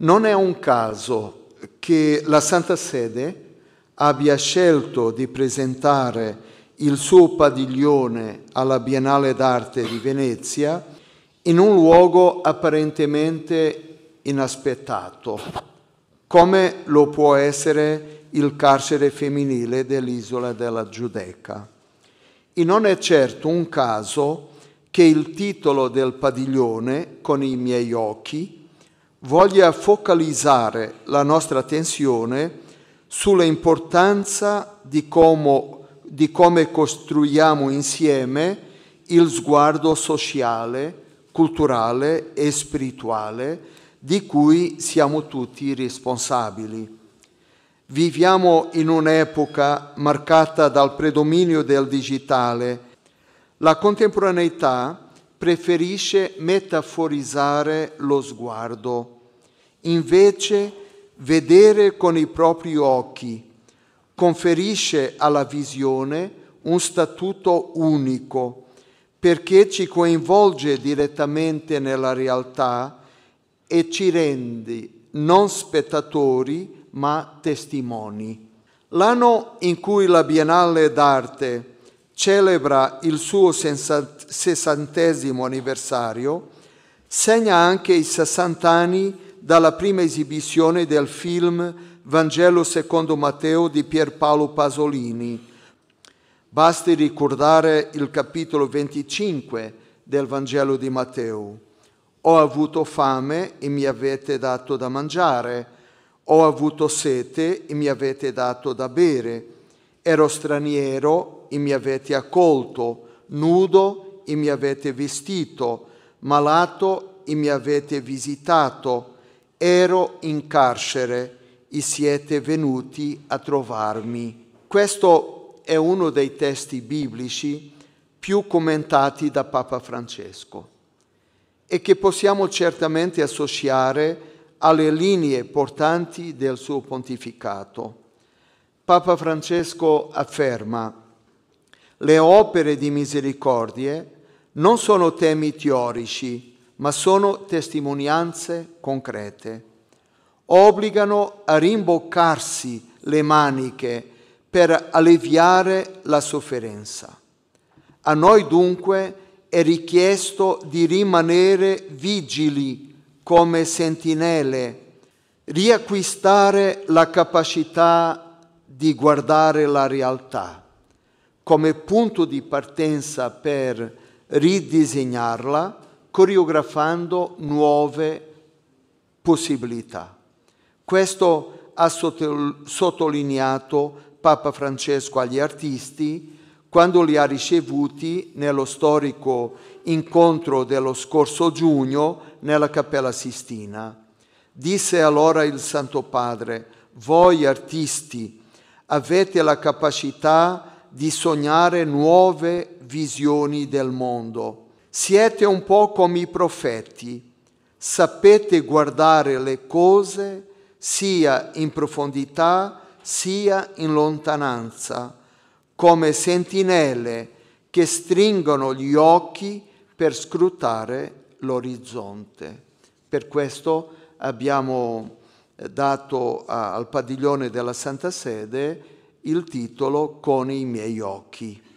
Non è un caso che la Santa Sede abbia scelto di presentare il suo padiglione alla Biennale d'arte di Venezia in un luogo apparentemente inaspettato, come lo può essere il carcere femminile dell'isola della Giudeca. E non è certo un caso che il titolo del padiglione, con i miei occhi, voglia focalizzare la nostra attenzione sull'importanza di, di come costruiamo insieme il sguardo sociale, culturale e spirituale di cui siamo tutti responsabili. Viviamo in un'epoca marcata dal predominio del digitale. La contemporaneità preferisce metaforizzare lo sguardo, invece vedere con i propri occhi conferisce alla visione un statuto unico perché ci coinvolge direttamente nella realtà e ci rende non spettatori ma testimoni. L'anno in cui la Biennale d'arte celebra il suo sessantesimo anniversario, segna anche i 60 anni dalla prima esibizione del film Vangelo secondo Matteo di Pierpaolo Pasolini. Basti ricordare il capitolo 25 del Vangelo di Matteo. Ho avuto fame e mi avete dato da mangiare, ho avuto sete e mi avete dato da bere ero straniero e mi avete accolto, nudo e mi avete vestito, malato e mi avete visitato, ero in carcere e siete venuti a trovarmi. Questo è uno dei testi biblici più commentati da Papa Francesco e che possiamo certamente associare alle linee portanti del suo pontificato. Papa Francesco afferma, le opere di misericordie non sono temi teorici, ma sono testimonianze concrete. Obbligano a rimboccarsi le maniche per alleviare la sofferenza. A noi dunque è richiesto di rimanere vigili come sentinelle, riacquistare la capacità di guardare la realtà come punto di partenza per ridisegnarla, coreografando nuove possibilità. Questo ha sottolineato Papa Francesco agli artisti quando li ha ricevuti nello storico incontro dello scorso giugno nella Cappella Sistina. Disse allora il Santo Padre, voi artisti avete la capacità di sognare nuove visioni del mondo. Siete un po' come i profeti, sapete guardare le cose sia in profondità sia in lontananza, come sentinelle che stringono gli occhi per scrutare l'orizzonte. Per questo abbiamo dato al padiglione della Santa Sede il titolo Con i miei occhi.